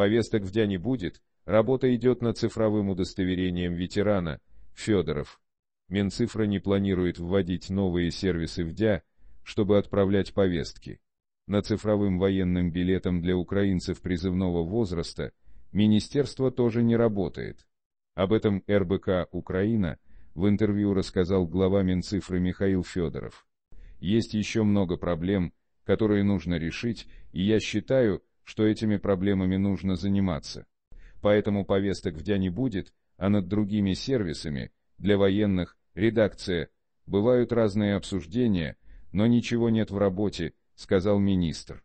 Повесток в не будет, работа идет над цифровым удостоверением ветерана, Федоров. Минцифра не планирует вводить новые сервисы в ДЯ, чтобы отправлять повестки. На цифровым военным билетом для украинцев призывного возраста министерство тоже не работает. Об этом РБК «Украина» в интервью рассказал глава Минцифры Михаил Федоров. Есть еще много проблем, которые нужно решить, и я считаю, что этими проблемами нужно заниматься. Поэтому повесток в дня не будет, а над другими сервисами, для военных, редакция, бывают разные обсуждения, но ничего нет в работе, сказал министр.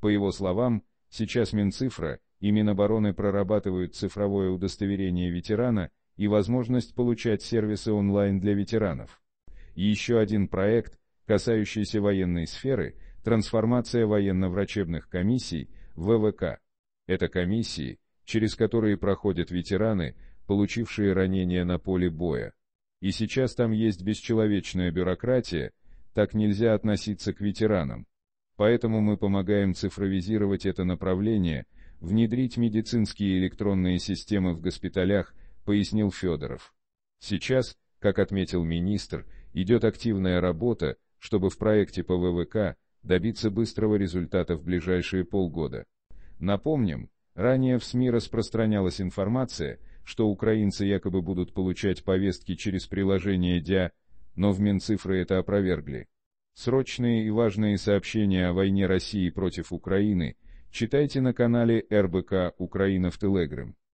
По его словам, сейчас Минцифра и Минобороны прорабатывают цифровое удостоверение ветерана и возможность получать сервисы онлайн для ветеранов. Еще один проект, касающийся военной сферы, трансформация военно-врачебных комиссий ВВК. Это комиссии, через которые проходят ветераны, получившие ранения на поле боя. И сейчас там есть бесчеловечная бюрократия, так нельзя относиться к ветеранам. Поэтому мы помогаем цифровизировать это направление, внедрить медицинские электронные системы в госпиталях, пояснил Федоров. Сейчас, как отметил министр, идет активная работа, чтобы в проекте по ВВК добиться быстрого результата в ближайшие полгода. Напомним, ранее в СМИ распространялась информация, что украинцы якобы будут получать повестки через приложение ДИА, но в Минцифры это опровергли. Срочные и важные сообщения о войне России против Украины читайте на канале РБК «Украина в Телеграм».